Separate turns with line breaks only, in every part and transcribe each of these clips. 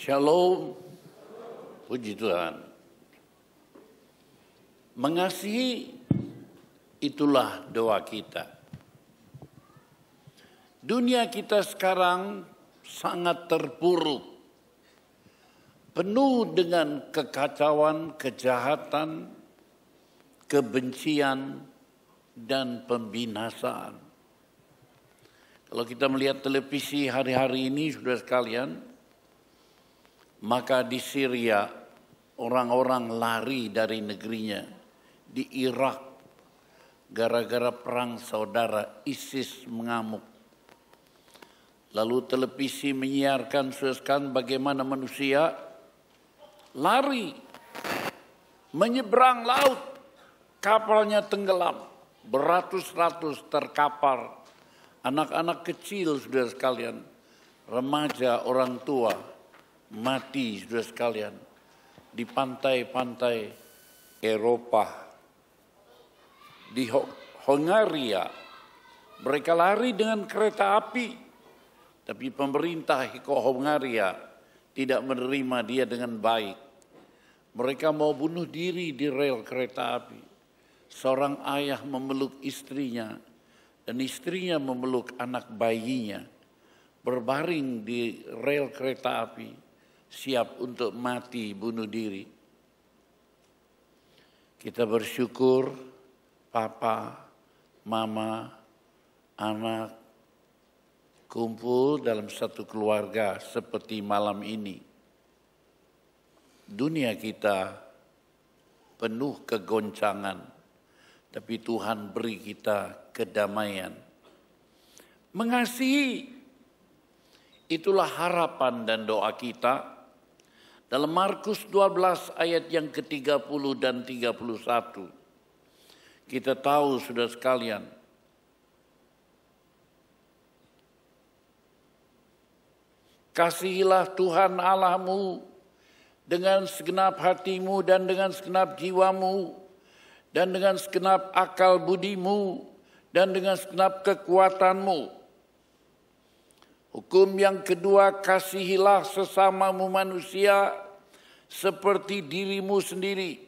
Shalom. Puji Tuhan. Mengasihi itulah doa kita. Dunia kita sekarang sangat terpuruk. Penuh dengan kekacauan, kejahatan, kebencian, dan pembinasaan. Kalau kita melihat televisi hari-hari ini, sudah sekalian, maka di Syria orang-orang lari dari negerinya. Di Irak gara-gara perang saudara ISIS mengamuk. Lalu televisi menyiarkan Suezkan bagaimana manusia lari menyeberang laut. Kapalnya tenggelam, beratus-ratus terkapar. Anak-anak kecil sudah sekalian, remaja, orang tua, mati sudah sekalian di pantai-pantai Eropa, di Hongaria. Mereka lari dengan kereta api, tapi pemerintah Hiko Hongaria tidak menerima dia dengan baik. Mereka mau bunuh diri di rel kereta api. Seorang ayah memeluk istrinya dan istrinya memeluk anak bayinya berbaring di rel kereta api siap untuk mati bunuh diri. Kita bersyukur papa, mama, anak kumpul dalam satu keluarga seperti malam ini. Dunia kita penuh kegoncangan, tapi Tuhan beri kita kedamaian. Mengasihi, itulah harapan dan doa kita dalam Markus 12 ayat yang ke-30 dan 31. Kita tahu sudah sekalian. Kasihilah Tuhan Allahmu dengan segenap hatimu dan dengan segenap jiwamu dan dengan segenap akal budimu dan dengan segenap kekuatanmu Hukum yang kedua, kasihilah sesamamu manusia seperti dirimu sendiri.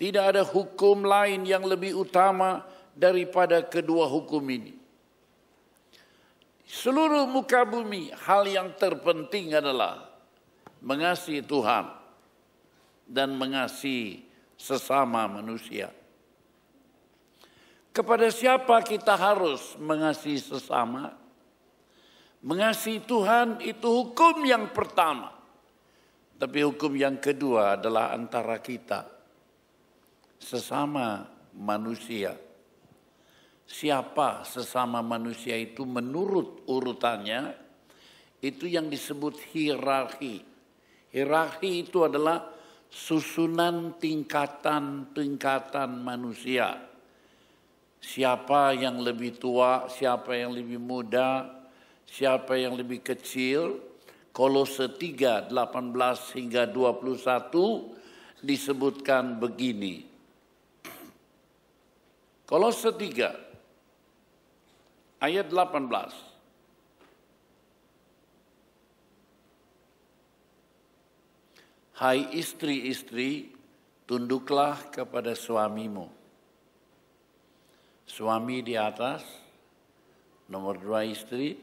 Tidak ada hukum lain yang lebih utama daripada kedua hukum ini. Seluruh muka bumi, hal yang terpenting adalah mengasihi Tuhan dan mengasihi sesama manusia. Kepada siapa kita harus mengasihi sesama? Mengasihi Tuhan itu hukum yang pertama. Tapi hukum yang kedua adalah antara kita. Sesama manusia. Siapa sesama manusia itu menurut urutannya, itu yang disebut hierarki. Hierarki itu adalah susunan tingkatan-tingkatan manusia. Siapa yang lebih tua, siapa yang lebih muda, Siapa yang lebih kecil, Kolose 3, 18 hingga 21 disebutkan begini. Kolose 3, ayat 18. Hai istri-istri, tunduklah kepada suamimu. Suami di atas, nomor dua istri,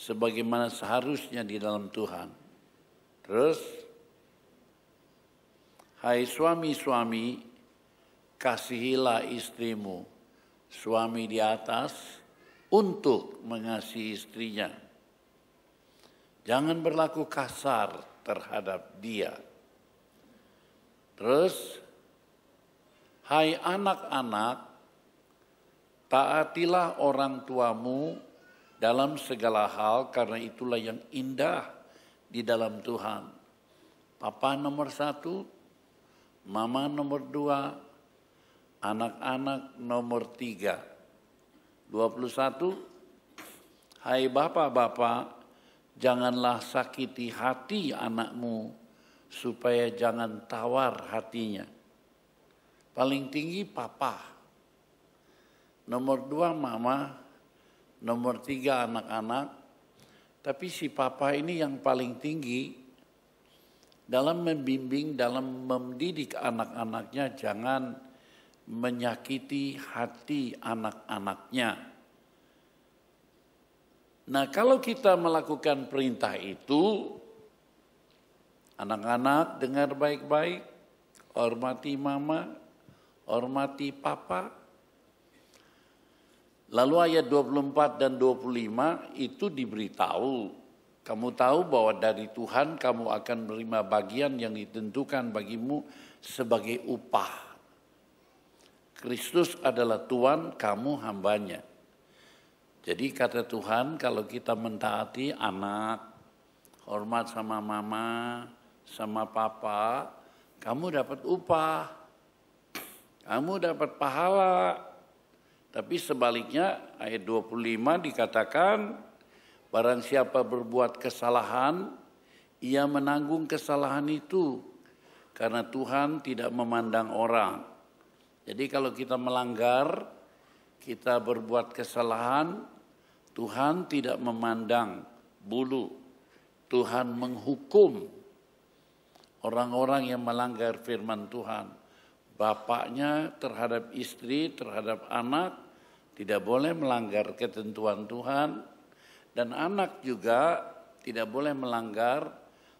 sebagaimana seharusnya di dalam Tuhan. Terus, hai suami-suami, kasihilah istrimu, suami di atas, untuk mengasihi istrinya. Jangan berlaku kasar terhadap dia. Terus, hai anak-anak, taatilah orang tuamu dalam segala hal karena itulah yang indah di dalam Tuhan. Papa nomor satu, mama nomor dua, anak-anak nomor tiga. 21, hai bapak-bapak, janganlah sakiti hati anakmu supaya jangan tawar hatinya. Paling tinggi papa. Nomor dua mama, nomor tiga anak-anak, tapi si papa ini yang paling tinggi dalam membimbing, dalam mendidik anak-anaknya jangan menyakiti hati anak-anaknya. Nah kalau kita melakukan perintah itu, anak-anak dengar baik-baik, hormati mama, hormati papa, Lalu ayat 24 dan 25 itu diberitahu. Kamu tahu bahwa dari Tuhan kamu akan menerima bagian yang ditentukan bagimu sebagai upah. Kristus adalah Tuhan, kamu hambanya. Jadi kata Tuhan kalau kita mentaati anak, hormat sama mama, sama papa, kamu dapat upah. Kamu dapat pahala. Tapi sebaliknya ayat 25 dikatakan barang siapa berbuat kesalahan ia menanggung kesalahan itu karena Tuhan tidak memandang orang. Jadi kalau kita melanggar, kita berbuat kesalahan, Tuhan tidak memandang bulu. Tuhan menghukum orang-orang yang melanggar firman Tuhan bapaknya terhadap istri, terhadap anak, tidak boleh melanggar ketentuan Tuhan, dan anak juga tidak boleh melanggar,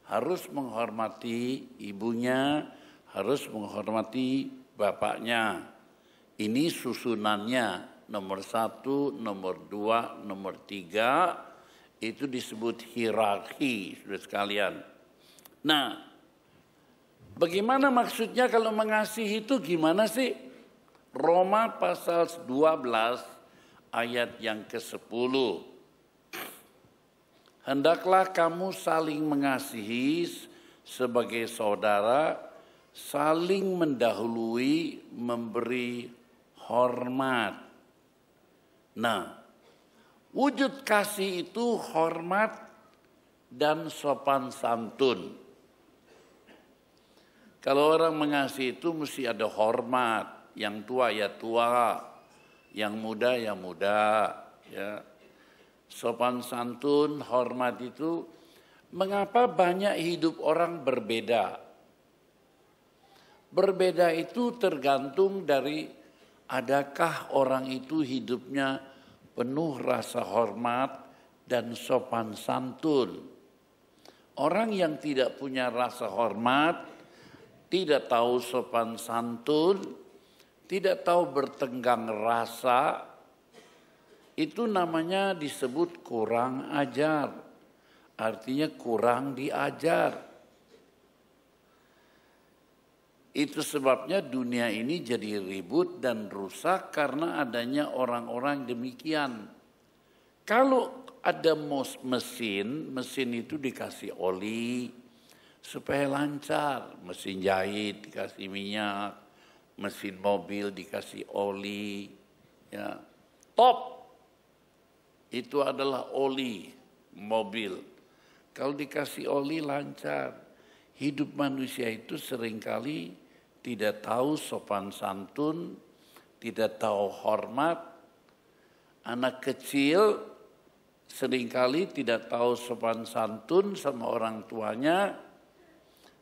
harus menghormati ibunya, harus menghormati bapaknya. Ini susunannya, nomor satu, nomor dua, nomor tiga, itu disebut hierarki, sudah sekalian. Nah, Bagaimana maksudnya kalau mengasihi itu gimana sih? Roma pasal 12 ayat yang ke-10. Hendaklah kamu saling mengasihi sebagai saudara, saling mendahului, memberi hormat. Nah, wujud kasih itu hormat dan sopan santun. Kalau orang mengasihi itu mesti ada hormat. Yang tua ya tua, yang muda ya muda. Ya. Sopan santun, hormat itu. Mengapa banyak hidup orang berbeda? Berbeda itu tergantung dari adakah orang itu hidupnya penuh rasa hormat dan sopan santun. Orang yang tidak punya rasa hormat, tidak tahu sopan santun, tidak tahu bertenggang rasa, itu namanya disebut kurang ajar. Artinya kurang diajar. Itu sebabnya dunia ini jadi ribut dan rusak karena adanya orang-orang demikian. Kalau ada mesin, mesin itu dikasih oli, supaya lancar. Mesin jahit dikasih minyak, mesin mobil dikasih oli, ya. Top. Itu adalah oli mobil. Kalau dikasih oli lancar. Hidup manusia itu seringkali tidak tahu sopan santun, tidak tahu hormat. Anak kecil seringkali tidak tahu sopan santun sama orang tuanya,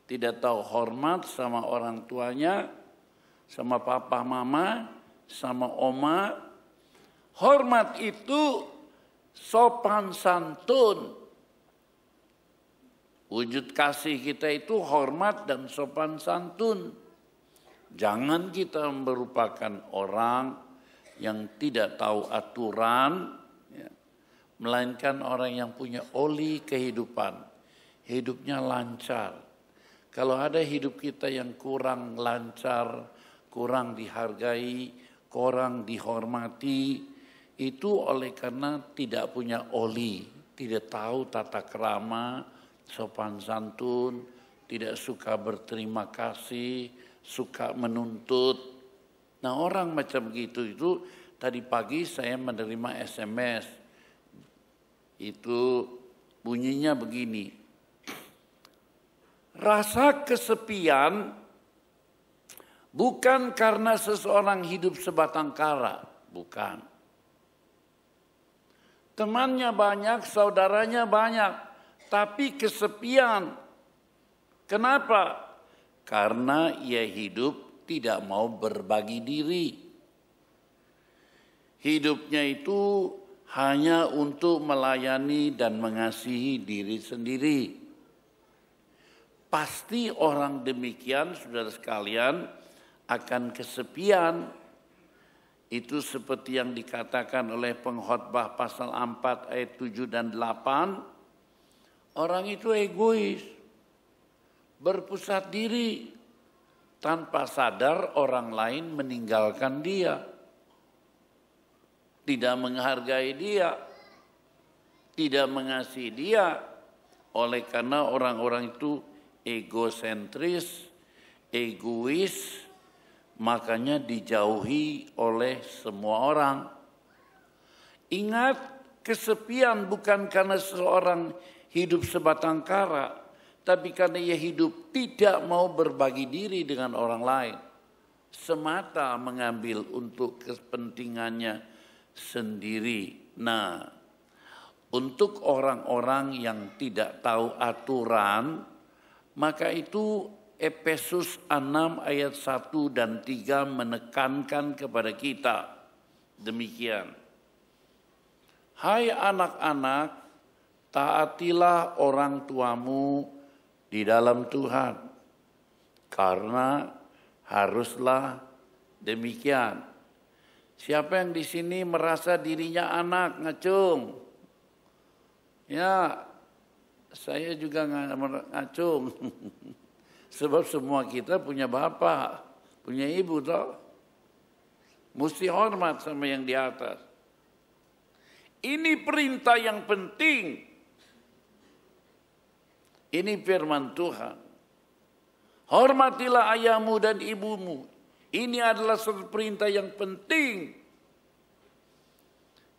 tidak tahu hormat sama orang tuanya, sama papa mama, sama oma. Hormat itu sopan santun. Wujud kasih kita itu hormat dan sopan santun. Jangan kita merupakan orang yang tidak tahu aturan, ya, melainkan orang yang punya oli kehidupan. Hidupnya lancar, kalau ada hidup kita yang kurang lancar, kurang dihargai, kurang dihormati, itu oleh karena tidak punya oli, tidak tahu tata kerama, sopan santun, tidak suka berterima kasih, suka menuntut. Nah orang macam gitu itu tadi pagi saya menerima SMS. Itu bunyinya begini, Rasa kesepian bukan karena seseorang hidup sebatang kara, bukan. Temannya banyak, saudaranya banyak, tapi kesepian. Kenapa? Karena ia hidup tidak mau berbagi diri. Hidupnya itu hanya untuk melayani dan mengasihi diri sendiri. Pasti orang demikian, saudara sekalian, akan kesepian. Itu seperti yang dikatakan oleh pengkhotbah pasal 4 ayat 7 dan 8. Orang itu egois, berpusat diri, tanpa sadar orang lain meninggalkan dia. Tidak menghargai dia, tidak mengasihi dia. Oleh karena orang-orang itu egosentris, egois, makanya dijauhi oleh semua orang. Ingat, kesepian bukan karena seseorang hidup sebatang kara, tapi karena ia hidup tidak mau berbagi diri dengan orang lain. Semata mengambil untuk kepentingannya sendiri. Nah, untuk orang-orang yang tidak tahu aturan, maka itu Efesus 6 ayat 1 dan 3 menekankan kepada kita demikian. Hai anak-anak, taatilah orang tuamu di dalam Tuhan. Karena haruslah demikian. Siapa yang di sini merasa dirinya anak ngecung? Ya, saya juga ngacung. Sebab semua kita punya bapak, punya ibu toh. Mesti hormat sama yang di atas. Ini perintah yang penting. Ini firman Tuhan. Hormatilah ayahmu dan ibumu. Ini adalah satu perintah yang penting.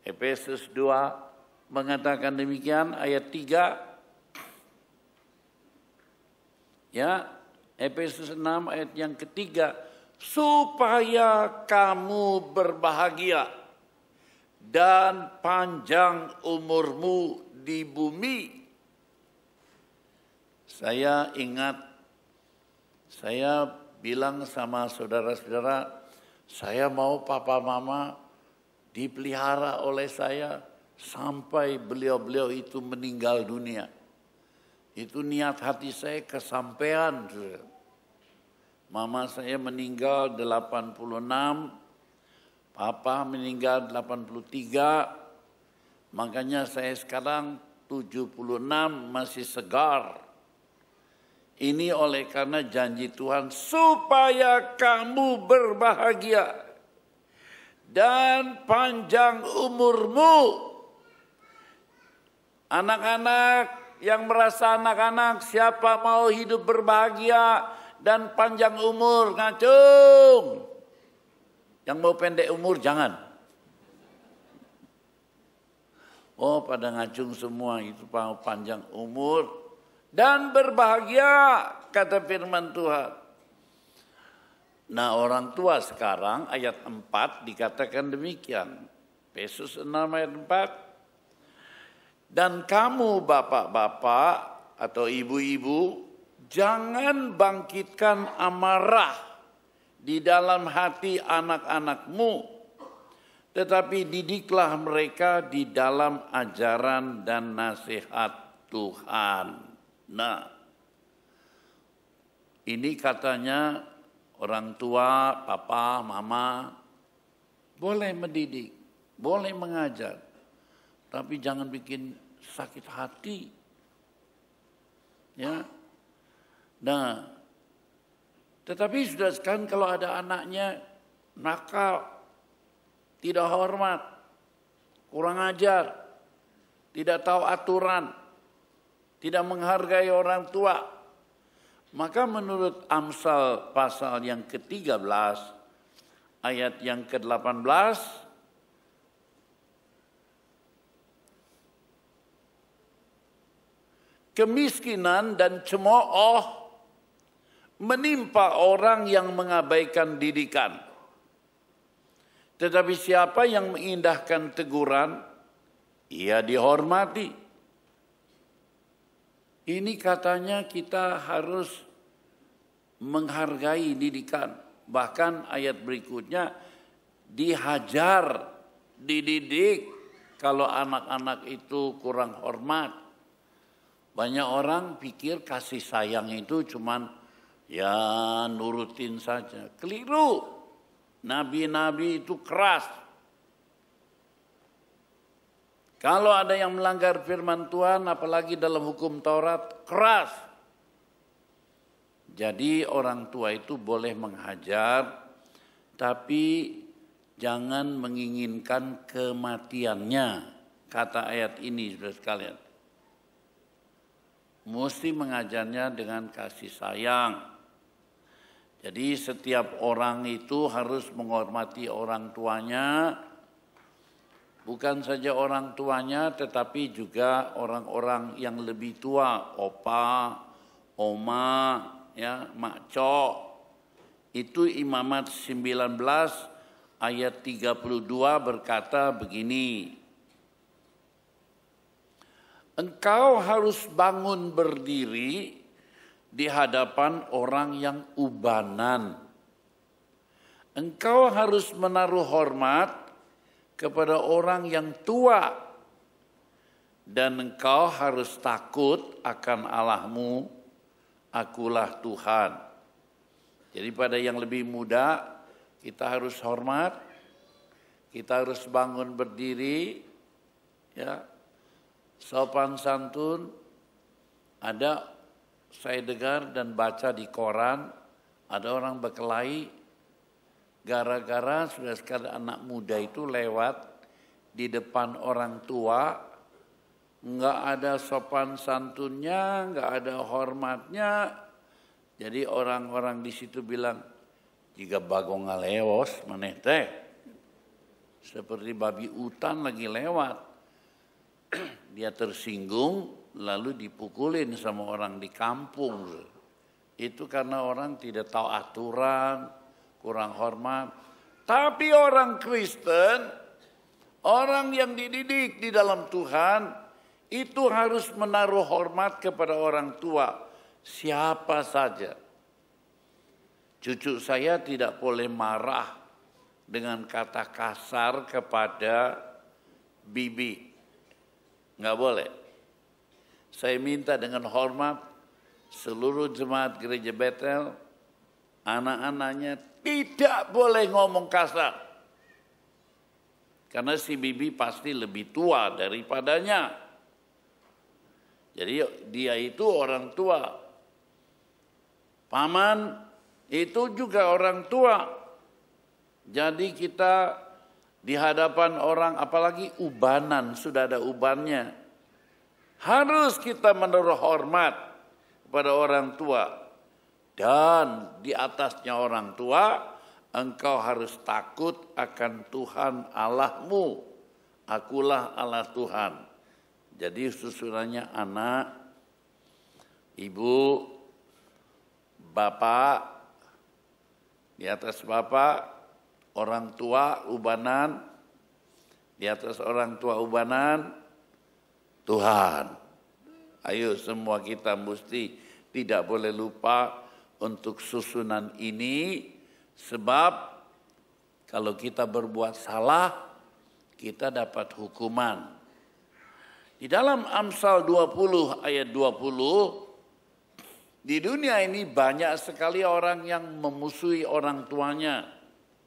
Efesus 2 mengatakan demikian ayat 3 Ya, Efesus 6 ayat yang ketiga, supaya kamu berbahagia dan panjang umurmu di bumi. Saya ingat, saya bilang sama saudara-saudara, saya mau papa mama dipelihara oleh saya sampai beliau-beliau itu meninggal dunia. Itu niat hati saya kesampaian. Mama saya meninggal 86, papa meninggal 83. Makanya saya sekarang 76 masih segar. Ini oleh karena janji Tuhan supaya kamu berbahagia dan panjang umurmu. Anak-anak yang merasa anak-anak siapa mau hidup berbahagia dan panjang umur ngacung. Yang mau pendek umur jangan. Oh pada ngacung semua itu mau panjang umur dan berbahagia kata firman Tuhan. Nah orang tua sekarang ayat 4 dikatakan demikian. Pesus 6 ayat 4 dan kamu bapak-bapak atau ibu-ibu jangan bangkitkan amarah di dalam hati anak-anakmu. Tetapi didiklah mereka di dalam ajaran dan nasihat Tuhan. Nah, ini katanya orang tua, papa, mama, boleh mendidik, boleh mengajar. Tapi jangan bikin sakit hati. Ya. Nah, tetapi sudah sekarang kalau ada anaknya nakal, tidak hormat, kurang ajar, tidak tahu aturan, tidak menghargai orang tua, maka menurut Amsal pasal yang ke-13 ayat yang ke-18 kemiskinan dan cemooh menimpa orang yang mengabaikan didikan. Tetapi siapa yang mengindahkan teguran, ia dihormati. Ini katanya kita harus menghargai didikan. Bahkan ayat berikutnya dihajar, dididik kalau anak-anak itu kurang hormat. Banyak orang pikir kasih sayang itu cuman ya nurutin saja. Keliru. Nabi-nabi itu keras. Kalau ada yang melanggar firman Tuhan, apalagi dalam hukum Taurat, keras. Jadi orang tua itu boleh menghajar, tapi jangan menginginkan kematiannya. Kata ayat ini, sudah sekalian mesti mengajarnya dengan kasih sayang. Jadi setiap orang itu harus menghormati orang tuanya, bukan saja orang tuanya tetapi juga orang-orang yang lebih tua, opa, oma, ya, makco. Itu Imamat 19 ayat 32 berkata begini, Engkau harus bangun berdiri di hadapan orang yang ubanan. Engkau harus menaruh hormat kepada orang yang tua dan engkau harus takut akan Allahmu, akulah Tuhan. Jadi pada yang lebih muda, kita harus hormat, kita harus bangun berdiri, ya sopan santun ada saya dengar dan baca di koran ada orang berkelahi gara-gara sudah sekali anak muda itu lewat di depan orang tua nggak ada sopan santunnya, nggak ada hormatnya. Jadi orang-orang di situ bilang, jika bagong lewas meneh seperti babi hutan lagi lewat. dia tersinggung lalu dipukulin sama orang di kampung. Itu karena orang tidak tahu aturan, kurang hormat. Tapi orang Kristen, orang yang dididik di dalam Tuhan, itu harus menaruh hormat kepada orang tua. Siapa saja. Cucu saya tidak boleh marah dengan kata kasar kepada bibi nggak boleh. Saya minta dengan hormat seluruh jemaat gereja Betel, anak-anaknya tidak boleh ngomong kasar. Karena si bibi pasti lebih tua daripadanya. Jadi dia itu orang tua. Paman itu juga orang tua. Jadi kita di hadapan orang apalagi ubanan, sudah ada ubannya. Harus kita menaruh hormat kepada orang tua. Dan di atasnya orang tua, engkau harus takut akan Tuhan Allahmu. Akulah Allah Tuhan. Jadi susunannya anak, ibu, bapak, di atas bapak, orang tua ubanan, di atas orang tua ubanan, Tuhan. Ayo semua kita mesti tidak boleh lupa untuk susunan ini sebab kalau kita berbuat salah kita dapat hukuman. Di dalam Amsal 20 ayat 20 di dunia ini banyak sekali orang yang memusuhi orang tuanya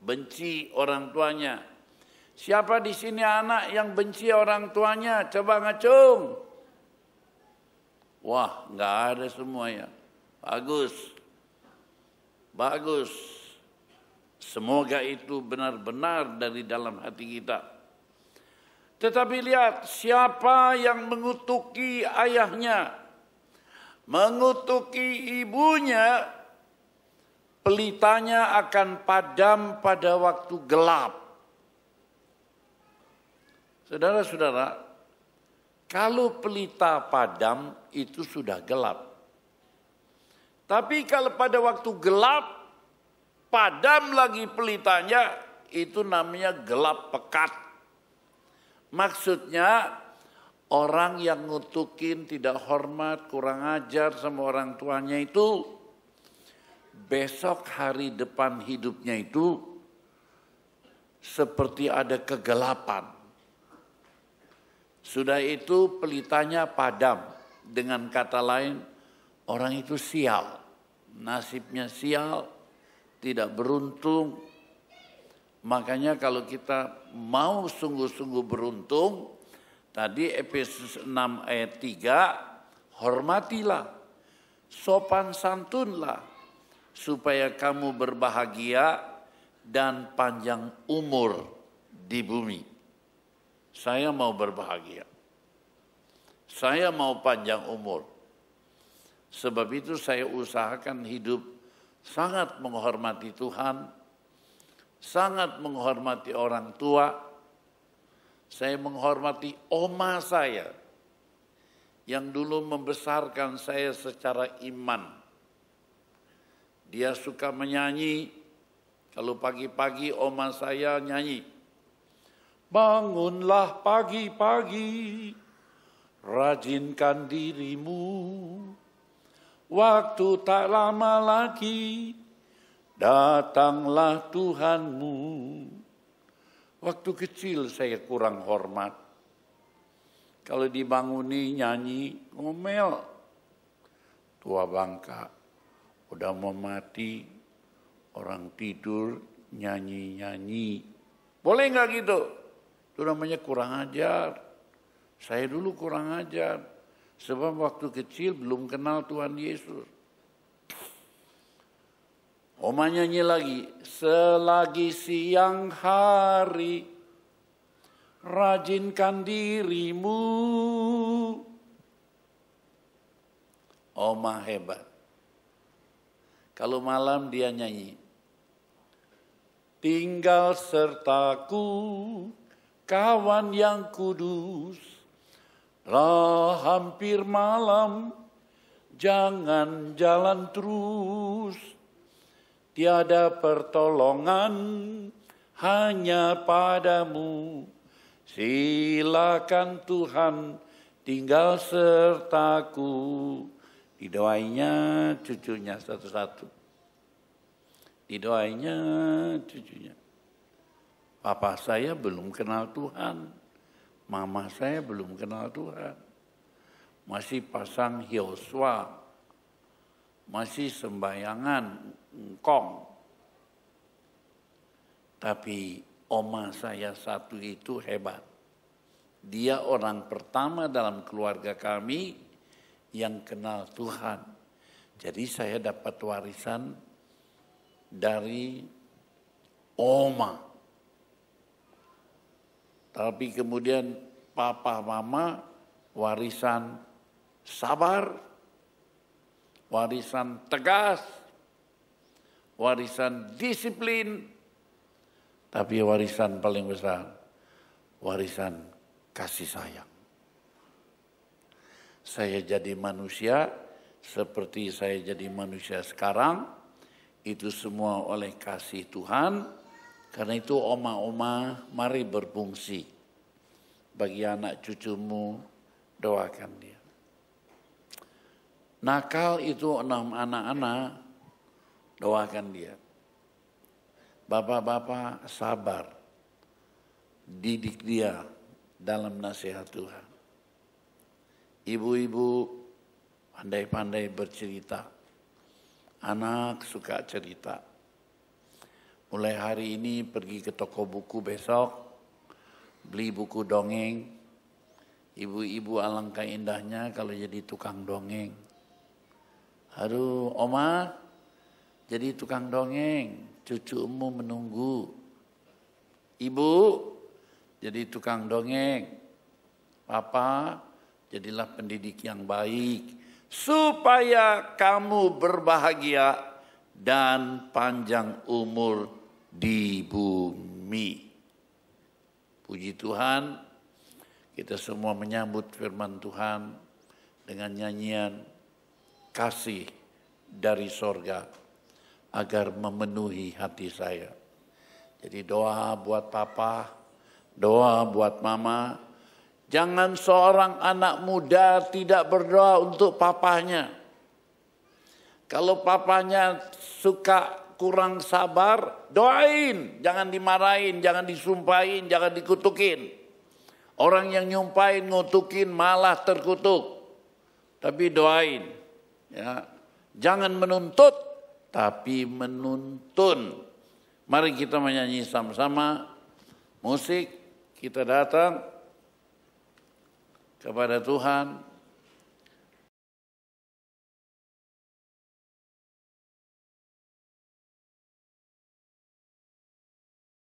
benci orang tuanya. Siapa di sini anak yang benci orang tuanya? Coba ngacung. Wah, nggak ada semuanya. Bagus. Bagus. Semoga itu benar-benar dari dalam hati kita. Tetapi lihat siapa yang mengutuki ayahnya, mengutuki ibunya, pelitanya akan padam pada waktu gelap. Saudara-saudara, kalau pelita padam itu sudah gelap. Tapi kalau pada waktu gelap, padam lagi pelitanya, itu namanya gelap pekat. Maksudnya orang yang ngutukin, tidak hormat, kurang ajar sama orang tuanya itu besok hari depan hidupnya itu seperti ada kegelapan. Sudah itu pelitanya padam. Dengan kata lain, orang itu sial. Nasibnya sial, tidak beruntung. Makanya kalau kita mau sungguh-sungguh beruntung, tadi Efesus 6 ayat 3, hormatilah, sopan santunlah, supaya kamu berbahagia dan panjang umur di bumi. Saya mau berbahagia. Saya mau panjang umur. Sebab itu saya usahakan hidup sangat menghormati Tuhan, sangat menghormati orang tua. Saya menghormati oma saya yang dulu membesarkan saya secara iman dia suka menyanyi. Kalau pagi-pagi oma saya nyanyi. Bangunlah pagi-pagi, rajinkan dirimu. Waktu tak lama lagi, datanglah Tuhanmu. Waktu kecil saya kurang hormat. Kalau dibanguni nyanyi, ngomel. Tua bangka. Udah mau mati, orang tidur nyanyi-nyanyi. Boleh nggak gitu? Itu namanya kurang ajar. Saya dulu kurang ajar. Sebab waktu kecil belum kenal Tuhan Yesus. Oma nyanyi lagi. Selagi siang hari, rajinkan dirimu. Oma hebat. Kalau malam dia nyanyi. Tinggal sertaku kawan yang kudus. Lah hampir malam jangan jalan terus. Tiada pertolongan hanya padamu. Silakan Tuhan tinggal sertaku. Didoainya cucunya satu-satu. Didoainya cucunya. Papa saya belum kenal Tuhan. Mama saya belum kenal Tuhan. Masih pasang hioswa. Masih sembayangan ngkong, Tapi oma saya satu itu hebat. Dia orang pertama dalam keluarga kami yang kenal Tuhan. Jadi saya dapat warisan dari oma. Tapi kemudian papa mama warisan sabar, warisan tegas, warisan disiplin, tapi warisan paling besar, warisan kasih sayang saya jadi manusia seperti saya jadi manusia sekarang itu semua oleh kasih Tuhan karena itu oma-oma mari berfungsi bagi anak cucumu doakan dia nakal itu enam anak-anak doakan dia bapak-bapak sabar didik dia dalam nasihat Tuhan Ibu-ibu pandai-pandai bercerita. Anak suka cerita. Mulai hari ini pergi ke toko buku besok, beli buku dongeng. Ibu-ibu alangkah indahnya kalau jadi tukang dongeng. Aduh, Oma, jadi tukang dongeng. Cucumu menunggu. Ibu, jadi tukang dongeng. Papa, Jadilah pendidik yang baik supaya kamu berbahagia dan panjang umur di bumi. Puji Tuhan, kita semua menyambut firman Tuhan dengan nyanyian kasih dari sorga agar memenuhi hati saya. Jadi doa buat papa, doa buat mama, Jangan seorang anak muda tidak berdoa untuk papahnya. Kalau papahnya suka kurang sabar, doain. Jangan dimarahin, jangan disumpahin, jangan dikutukin. Orang yang nyumpahin, ngutukin malah terkutuk. Tapi doain. Ya. Jangan menuntut, tapi menuntun. Mari kita menyanyi sama-sama. Musik, kita datang kepada Tuhan